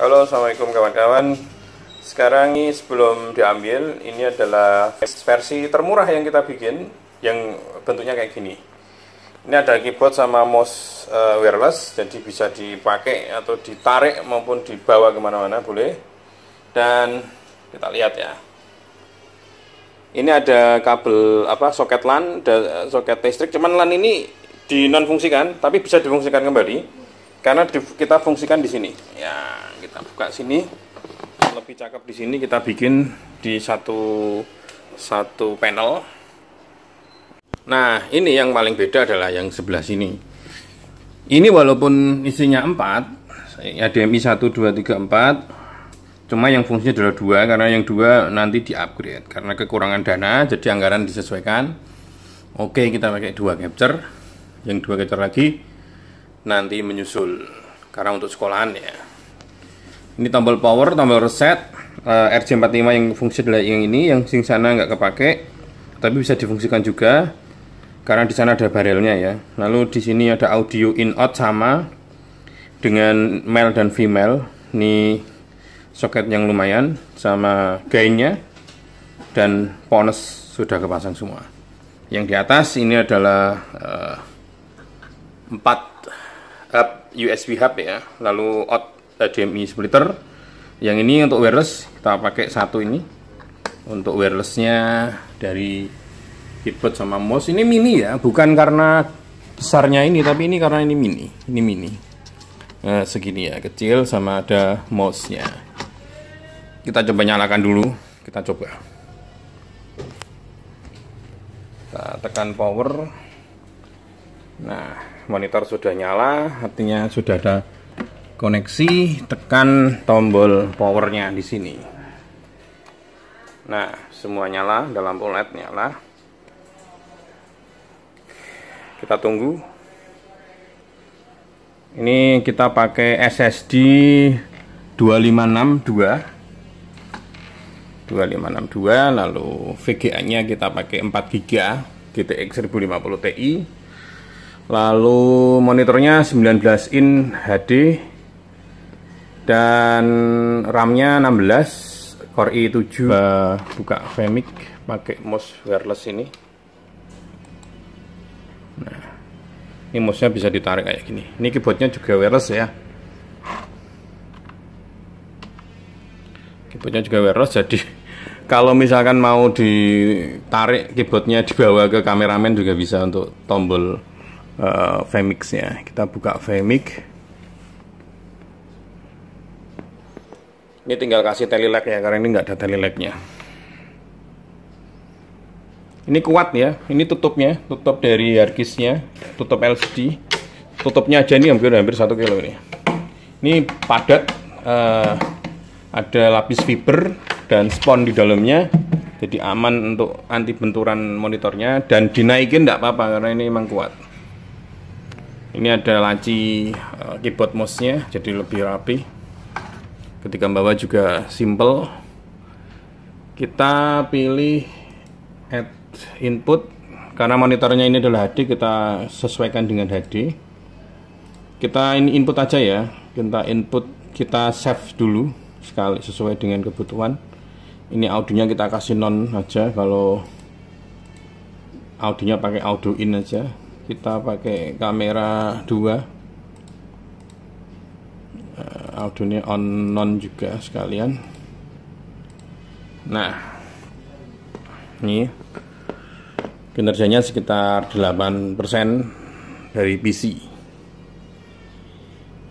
Halo assalamualaikum kawan-kawan sekarang ini sebelum diambil ini adalah versi termurah yang kita bikin yang bentuknya kayak gini ini ada keyboard sama mouse uh, wireless jadi bisa dipakai atau ditarik maupun dibawa kemana-mana boleh dan kita lihat ya ini ada kabel apa soket LAN soket listrik cuman LAN ini dinonfungsikan, tapi bisa difungsikan kembali karena di, kita fungsikan di sini ya kita buka sini lebih cakep di sini kita bikin di satu satu panel nah ini yang paling beda adalah yang sebelah sini ini walaupun isinya 4 HDMI 1, 2, 3, 4 cuma yang fungsinya adalah 2 karena yang 2 nanti di upgrade karena kekurangan dana jadi anggaran disesuaikan oke kita pakai 2 capture yang 2 capture lagi nanti menyusul karena untuk sekolahan ya ini tombol power tombol reset eh, uh, RJ45 yang fungsi yang ini yang sing sana nggak kepake tapi bisa difungsikan juga karena di sana ada barelnya ya lalu di sini ada audio in out sama dengan male dan female ini soket yang lumayan sama gainnya dan pones sudah kepasang semua yang di atas ini adalah uh, eh, 4 hub USB hub ya lalu out HDMI splitter yang ini untuk wireless kita pakai satu ini untuk wirelessnya dari keyboard sama mouse ini mini ya bukan karena besarnya ini tapi ini karena ini mini ini mini nah, segini ya kecil sama ada mouse nya kita coba nyalakan dulu kita coba kita tekan power nah monitor sudah nyala artinya sudah ada koneksi, tekan tombol powernya di sini. Nah, semua nyala, dalam lampu LED nyala. Kita tunggu. Ini kita pakai SSD 2562. 2562 lalu VGA-nya kita pakai 4 GB GTX 1050 Ti. Lalu monitornya 19 in HD dan RAM-nya 16 Core i7 Coba buka Femic pakai mouse wireless ini nah ini mouse-nya bisa ditarik kayak gini ini keyboardnya juga wireless ya keyboardnya juga wireless jadi kalau misalkan mau ditarik keyboardnya dibawa ke kameramen juga bisa untuk tombol uh, eh, Femix ya kita buka Femix Ini tinggal kasih telilek ya karena ini nggak ada leknya. Ini kuat ya. Ini tutupnya, tutup dari harddisknya, tutup LCD. Tutupnya aja ini hampir hampir satu kilo ini. Ini padat, uh, ada lapis fiber dan spon di dalamnya. Jadi aman untuk anti benturan monitornya dan dinaikin tidak apa-apa karena ini emang kuat ini ada laci eh, keyboard mouse nya jadi lebih rapi ketika bawa juga simple kita pilih add input karena monitornya ini adalah HD kita sesuaikan dengan HD kita ini input aja ya kita input kita save dulu sekali sesuai dengan kebutuhan ini audionya kita kasih non aja kalau audionya pakai audio in aja kita pakai kamera 2 audionya on non juga sekalian nah ini kinerjanya sekitar 8% dari PC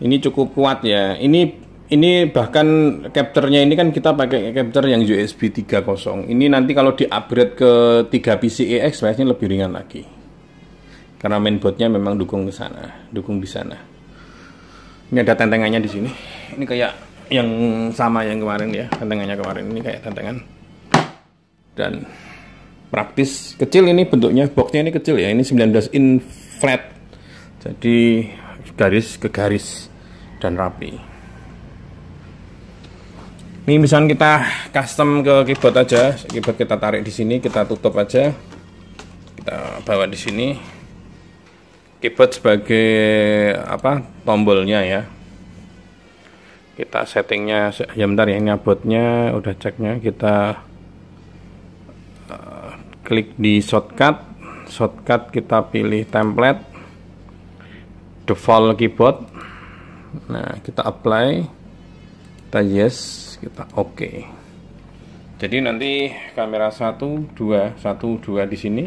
ini cukup kuat ya ini ini bahkan capture-nya ini kan kita pakai capture yang USB 30 ini nanti kalau di upgrade ke 3 PC EX biasanya lebih ringan lagi karena mainboardnya memang dukung ke sana dukung di sana ini ada tentengannya di sini ini kayak yang sama yang kemarin ya tantangannya kemarin ini kayak tantangan dan praktis kecil ini bentuknya boxnya ini kecil ya ini 19 in flat jadi garis ke garis dan rapi ini misalnya kita custom ke keyboard aja keyboard kita tarik di sini kita tutup aja kita bawa di sini keyboard sebagai apa tombolnya ya kita settingnya ya bentar ya ini abotnya udah ceknya kita uh, klik di shortcut shortcut kita pilih template default keyboard nah kita apply kita yes kita oke okay. jadi nanti kamera 1 2 1 2 di sini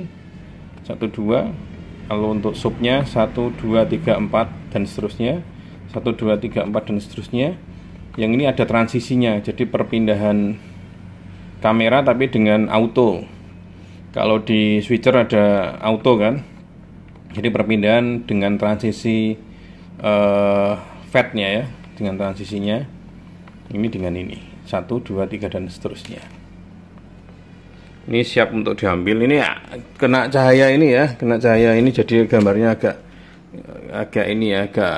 1 2 lalu untuk subnya 1 2 3 4 dan seterusnya 1 2 3 4 dan seterusnya yang ini ada transisinya jadi perpindahan kamera tapi dengan auto kalau di switcher ada auto kan jadi perpindahan dengan transisi uh, eh, fatnya ya dengan transisinya ini dengan ini satu dua tiga dan seterusnya ini siap untuk diambil ini ya, kena cahaya ini ya kena cahaya ini jadi gambarnya agak agak ini ya agak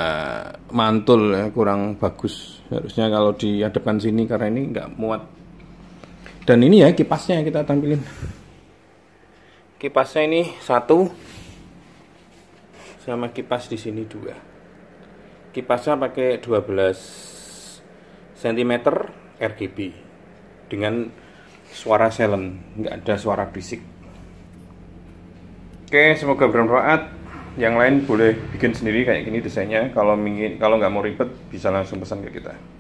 mantul ya kurang bagus harusnya kalau di depan sini karena ini nggak muat dan ini ya kipasnya kita tampilin kipasnya ini satu sama kipas di sini dua kipasnya pakai 12 cm RGB dengan suara silent nggak ada suara bisik oke semoga bermanfaat yang lain boleh bikin sendiri kayak gini desainnya kalau ingin kalau nggak mau ribet bisa langsung pesan ke kita